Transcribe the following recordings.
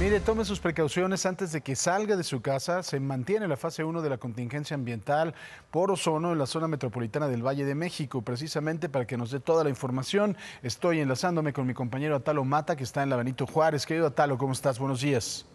Mire, tome sus precauciones antes de que salga de su casa. Se mantiene la fase 1 de la contingencia ambiental por ozono en la zona metropolitana del Valle de México. Precisamente para que nos dé toda la información, estoy enlazándome con mi compañero Atalo Mata, que está en la Benito Juárez. Querido Atalo, ¿cómo estás? Buenos días.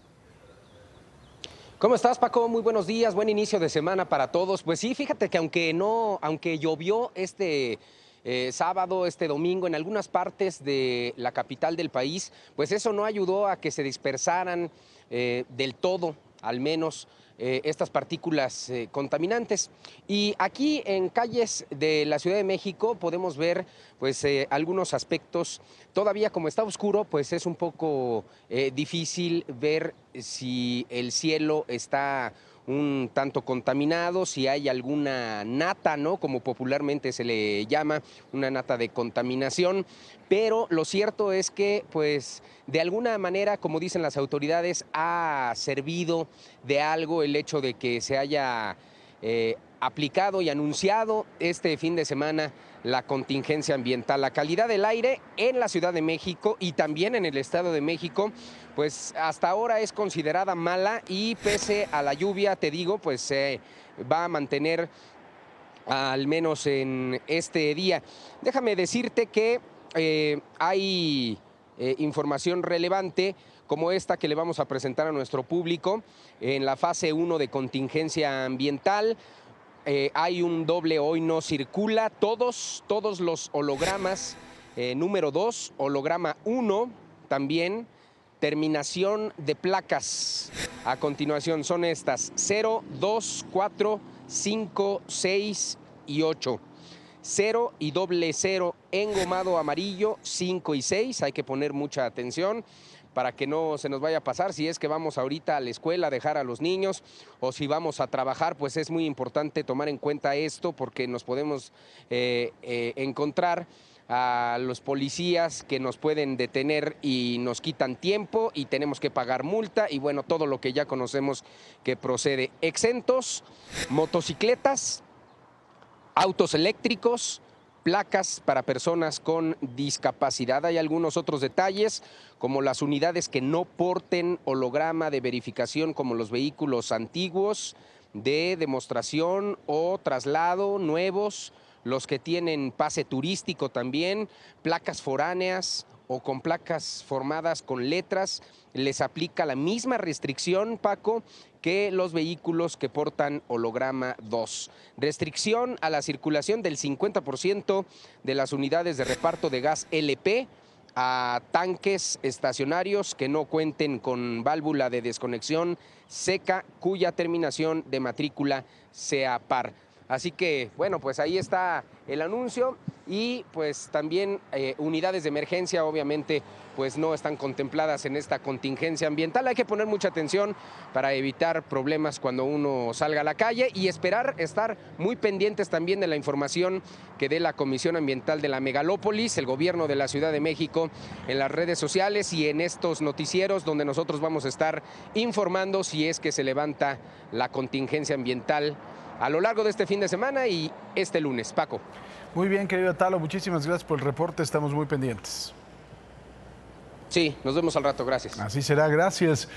¿Cómo estás, Paco? Muy buenos días, buen inicio de semana para todos. Pues sí, fíjate que aunque no, aunque llovió este eh, sábado, este domingo, en algunas partes de la capital del país, pues eso no ayudó a que se dispersaran eh, del todo, al menos. Eh, estas partículas contaminantes. Y aquí en calles de la Ciudad de México podemos ver pues, algunos aspectos. Todavía como está oscuro, pues es un poco difícil ver si el cielo está un tanto contaminado, si hay alguna nata, ¿no? Como popularmente se le llama, una nata de contaminación. Pero lo cierto es que, pues, de alguna manera, como dicen las autoridades, ha servido de algo el hecho de que se haya eh, aplicado y anunciado este fin de semana la contingencia ambiental. La calidad del aire en la Ciudad de México y también en el Estado de México, pues hasta ahora es considerada mala y pese a la lluvia, te digo, pues se va a mantener al menos en este día. Déjame decirte que eh, hay eh, información relevante como esta que le vamos a presentar a nuestro público en la fase 1 de contingencia ambiental. Eh, hay un doble hoy no circula. Todos, todos los hologramas, eh, número 2, holograma 1 también. Terminación de placas. A continuación son estas 0, 2, 4, 5, 6 y 8. 0 y doble 0 engomado amarillo, 5 y 6. Hay que poner mucha atención para que no se nos vaya a pasar. Si es que vamos ahorita a la escuela a dejar a los niños o si vamos a trabajar, pues es muy importante tomar en cuenta esto porque nos podemos eh, eh, encontrar a los policías que nos pueden detener y nos quitan tiempo y tenemos que pagar multa y bueno, todo lo que ya conocemos que procede. Exentos, motocicletas, autos eléctricos, placas para personas con discapacidad. Hay algunos otros detalles, como las unidades que no porten holograma de verificación, como los vehículos antiguos de demostración o traslado nuevos, los que tienen pase turístico también, placas foráneas o con placas formadas con letras, les aplica la misma restricción, Paco, que los vehículos que portan holograma 2. Restricción a la circulación del 50% de las unidades de reparto de gas LP a tanques estacionarios que no cuenten con válvula de desconexión seca cuya terminación de matrícula sea par. Así que, bueno, pues ahí está el anuncio y pues también eh, unidades de emergencia obviamente pues no están contempladas en esta contingencia ambiental. Hay que poner mucha atención para evitar problemas cuando uno salga a la calle y esperar estar muy pendientes también de la información que dé la Comisión Ambiental de la Megalópolis, el gobierno de la Ciudad de México en las redes sociales y en estos noticieros donde nosotros vamos a estar informando si es que se levanta la contingencia ambiental a lo largo de este fin de semana y este lunes. Paco. Muy bien, querido Talo, muchísimas gracias por el reporte, estamos muy pendientes. Sí, nos vemos al rato, gracias. Así será, gracias.